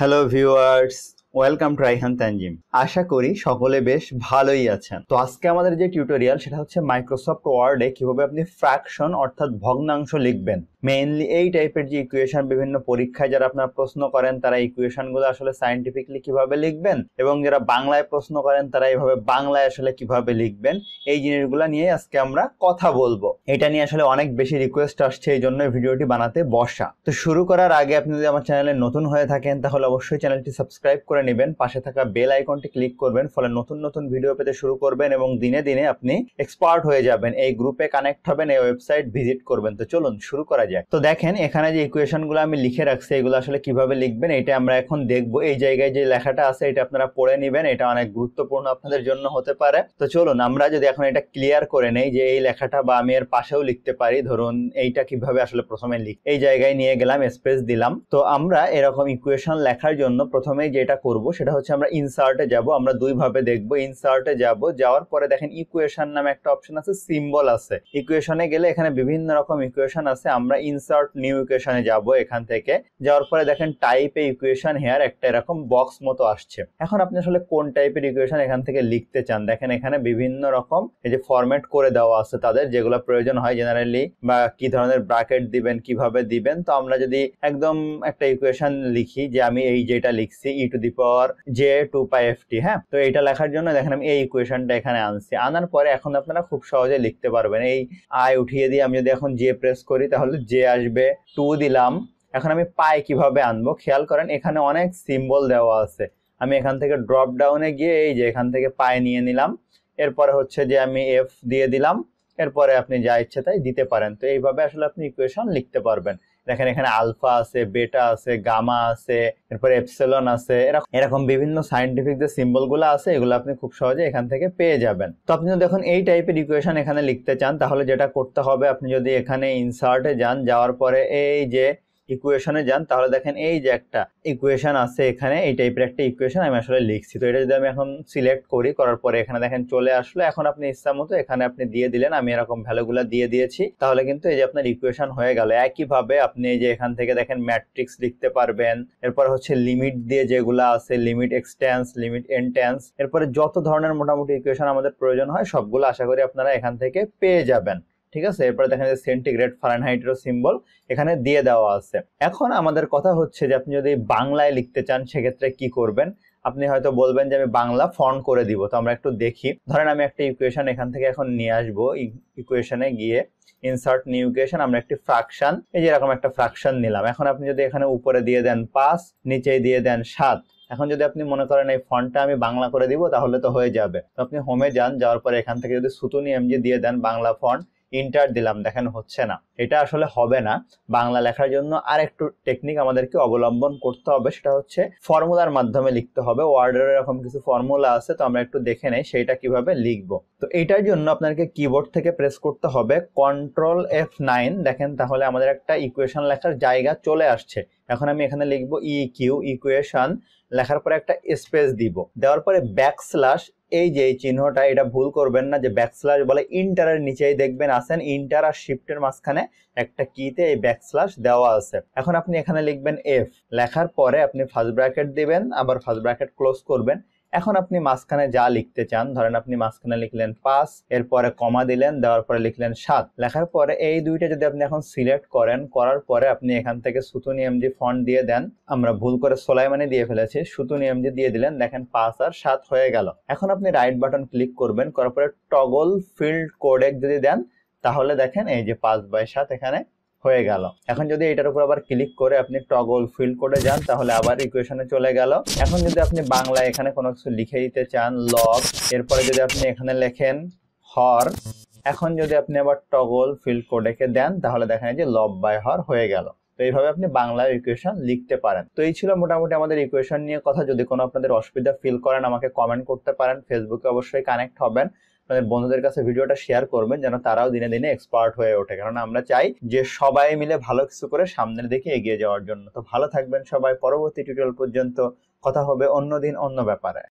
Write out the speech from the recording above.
Hello, viewers. Welcome to Raihan Tanzim আশা করি সকলে বেশ ভালোই আছেন তো আজকে আমাদের যে টিউটোরিয়াল সেটা হচ্ছে মাইক্রোসফট ওয়ার্ডে কিভাবে আপনি ফ্র্যাকশন অর্থাৎ ভগ্নাংশ লিখবেন মেইনলি এই টাইপের যে ইকুয়েশন বিভিন্ন পরীক্ষায় যারা আপনার প্রশ্ন করেন তারা ইকুয়েশনগুলো আসলে সায়েন্টিফিকলি কিভাবে লিখবেন এবং যারা বাংলায় প্রশ্ন করেন তারা এইভাবে বাংলায় আসলে কিভাবে লিখবেন এই জিনিসগুলো নিয়ে আজকে আমরা কথা বলবো এটা নিয়ে আসলে অনেক বেশি রিকোয়েস্ট আসছে এই জন্য ভিডিওটি বানাতে বসা তো শুরু করার আগে আপনি যদি আমার চ্যানেলে নতুন হয়ে থাকেন তাহলে অবশ্যই চ্যানেলটি সাবস্ক্রাইব করে করে নেবেন পাশে থাকা বেল আইকনটি ক্লিক করবেন ফলে নতুন নতুন ভিডিও পেতে শুরু করবেন এবং দিনে দিনে আপনি এক্সপার্ট হয়ে যাবেন এই গ্রুপে কানেক্ট হবেন এই ওয়েবসাইট ভিজিট করবেন তো চলুন শুরু করা যাক তো দেখেন এখানে যে ইকুয়েশনগুলো আমি লিখে রাখছি এগুলো আসলে কিভাবে লিখবেন এটা আমরা এখন দেখব এই জায়গায় যে লেখাটা আছে এটা আপনারা পড়ে নেবেন এটা অনেক গুরুত্বপূর্ণ আপনাদের জন্য হতে পারে তো চলুন আমরা যদি এখন এটা ক্লিয়ার করে নেই যে এই লেখাটা বা আমি এর পাশেও লিখতে পারি ধরুন এইটা কিভাবে আসলে প্রথমে লিখ এই জায়গায় নিয়ে গেলাম স্পেস দিলাম তো আমরা এরকম ইকুয়েশন লেখার জন্য প্রথমে যেটা করব সেটা হচ্ছে আমরা ইনসার্টে যাব আমরা দুইভাবে দেখব ইনসার্টে যাব যাওয়ার পরে দেখেন ইকুয়েশন নামে একটা অপশন আছে সিম্বল আছে ইকুয়েশনে গেলে এখানে বিভিন্ন রকম ইকুয়েশন আছে আমরা ইনসার্ট নিউ ইকুয়েশনে যাব এখান থেকে যাওয়ার পরে দেখেন টাইপ এ ইকুয়েশন হেয়ার একটা এরকম বক্স মতো আসছে এখন আপনি আসলে কোন টাইপের ইকুয়েশন এখান থেকে লিখতে চান দেখেন এখানে বিভিন্ন রকম এই যে ফরম্যাট করে দেওয়া আছে তাদের যেগুলো প্রয়োজন হয় জেনারেলি বা কি ধরনের ব্রাকেট দিবেন কিভাবে দিবেন তো আমরা যদি একদম একটা ইকুয়েশন লিখি যে আমি এই যেটা লিখছি E to the power J two pi F T হ্যাঁ তো এটা লেখার জন্য দেখেন আমি এই ইকুয়েশনটা এখানে আনছি আনার পরে এখন আপনারা খুব সহজে লিখতে পারবেন এই আই উঠিয়ে দিয়ে আমি যদি এখন জে প্রেস করি তাহলে জে আসবে টু দিলাম এখন আমি পাই কিভাবে আনবো খেয়াল করেন এখানে অনেক সিম্বল দেওয়া আছে আমি এখান থেকে ড্রপ ডাউনে গিয়ে এই যে এখান থেকে পাই নিয়ে নিলাম এরপরে হচ্ছে যে আমি এফ দিয়ে দিলাম এরপরে আপনি যা ইচ্ছে তাই দিতে পারেন তো এইভাবে আসলে আপনি ইকুয়েশন লিখতে পারবেন দেখেন এখানে আলফা আছে বেটা আছে গামা আছে এরপরে এপসেলন আছে এরকম এরকম বিভিন্ন সাইন্টিফিক যে সিম্বল গুলো আছে এগুলো আপনি খুব সহজে এখান থেকে পেয়ে যাবেন তো আপনি যদি এখন এই টাইপের ইকুয়েশন এখানে লিখতে চান তাহলে যেটা করতে হবে আপনি যদি এখানে ইনসার্টে যান যাওয়ার পরে এই যে ইকুয়েশনে যান তাহলে দেখেন এই যে একটা ইকুয়েশন আছে এখানে এই টাইপের একটা ইকুয়েশন আমি আসলে লিখছি তো এটা যদি আমি এখন সিলেক্ট করি করার পরে এখানে দেখেন চলে আসলো এখন আপনি ইচ্ছা মতো এখানে আপনি দিয়ে দিলেন আমি এরকম ভ্যালুগুলো দিয়ে দিয়েছি তাহলে কিন্তু এই যে আপনার ইকুয়েশন হয়ে গেল একইভাবে আপনি এই যে এখান থেকে দেখেন ম্যাট্রিক্স লিখতে পারবেন এরপর হচ্ছে লিমিট দিয়ে যেগুলো আছে লিমিট এক্সটেন্স লিমিট এন্টেন্স এরপরে যত ধরনের মোটামুটি ইকুয়েশন আমাদের প্রয়োজন হয় সবগুলো আশা করি আপনারা এখান থেকে পেয়ে যাবেন ঠিক আছে এরপরে দেখেন যে সেন্টিগ্রেড ফারেনহাইটেরও সিম্বল এখানে দিয়ে দেওয়া আছে এখন আমাদের কথা হচ্ছে যে আপনি যদি বাংলায় লিখতে চান সেক্ষেত্রে কি করবেন আপনি হয়তো বলবেন যে আমি বাংলা ফন্ট করে দিব তো আমরা একটু দেখি ধরেন আমি একটা ইকুয়েশন এখান থেকে এখন নিয়ে আসবো ইকুয়েশনে গিয়ে ইনসার্ট নিউ ইকুয়েশন আমরা একটি ফ্রাকশন এই যে এরকম একটা ফ্রাকশন নিলাম এখন আপনি যদি এখানে উপরে দিয়ে দেন পাঁচ নিচে দিয়ে দেন সাত এখন যদি আপনি মনে করেন এই ফন্টটা আমি বাংলা করে দিব তাহলে তো হয়ে যাবে তো আপনি হোমে যান যাওয়ার পরে এখান থেকে যদি সুতুনি এমজি দিয়ে দেন বাংলা ফন্ট ইন্টার দিলাম দেখেন হচ্ছে না এটা আসলে হবে না বাংলা লেখার জন্য আর একটু টেকনিক আমাদেরকে অবলম্বন করতে হবে সেটা হচ্ছে ফর্মুলার মাধ্যমে লিখতে হবে ওয়ার্ডের এরকম কিছু ফর্মুলা আছে তো আমরা একটু দেখে নেই সেইটা কিভাবে লিখবো তো এটার জন্য আপনাকে কিবোর্ড থেকে প্রেস করতে হবে কন্ট্রোল এফ নাইন দেখেন তাহলে আমাদের একটা ইকুয়েশন লেখার জায়গা চলে আসছে এখন আমি এখানে লিখবো ই কিউ ইকুয়েশন লেখার পরে একটা স্পেস দিব দেওয়ার পরে ব্যাক স্ল্যাশ এই যে এই চিহ্নটা এটা ভুল করবেন না যে ব্যাক স্ল্যাশ বলে ইন্টারের নিচেই দেখবেন আসেন ইন্টার আর শিফটের মাঝখানে একটা কিতে এই ব্যাক স্ল্যাশ দেওয়া আছে এখন আপনি এখানে লিখবেন এফ লেখার পরে আপনি ফার্স্ট ব্র্যাকেট দিবেন আবার ফার্স্ট ব্র্যাকেট ক্লোজ করবেন এখন আপনি মাঝখানে যা লিখতে চান ধরেন আপনি মাঝখানে লিখলেন পাঁচ এরপরে কমা দিলেন দেওয়ার পরে লিখলেন সাত লেখার পরে এই দুইটা যদি আপনি এখন সিলেক্ট করেন করার পরে আপনি এখান থেকে সুতুনি এমজি ফন্ট দিয়ে দেন আমরা ভুল করে সোলাইমানি দিয়ে ফেলেছি সুতুনি জি দিয়ে দিলেন দেখেন পাঁচ আর সাত হয়ে গেল এখন আপনি রাইট বাটন ক্লিক করবেন করার পরে টগল ফিল্ড কোডেক যদি দেন তাহলে দেখেন এই যে পাঁচ বাই সাত এখানে হয়ে গেল এখন যদি এটার উপর আবার ক্লিক করে আপনি টগল ফিল্ড করে যান তাহলে আবার ইকুয়েশনে চলে গেল এখন যদি আপনি বাংলা এখানে কোনো কিছু লিখে দিতে চান লগ এরপরে যদি আপনি এখানে লেখেন হর এখন যদি আপনি আবার টগল ফিল্ড কোডেকে দেন তাহলে দেখা যায় যে লব বাই হর হয়ে গেল তো এইভাবে আপনি বাংলা ইকুয়েশন লিখতে পারেন তো এই ছিল মোটামুটি আমাদের ইকুয়েশন নিয়ে কথা যদি কোনো আপনাদের অসুবিধা ফিল করেন আমাকে কমেন্ট করতে পারেন ফেসবুকে অবশ্যই কানেক্ট হবেন আপনাদের বন্ধুদের কাছে ভিডিওটা শেয়ার করবেন যেন তারাও দিনে দিনে এক্সপার্ট হয়ে ওঠে কারণ আমরা চাই যে সবাই মিলে ভালো কিছু করে সামনের দিকে এগিয়ে যাওয়ার জন্য তো ভালো থাকবেন সবাই পরবর্তী টিউটোরিয়াল পর্যন্ত কথা হবে অন্যদিন অন্য ব্যাপারে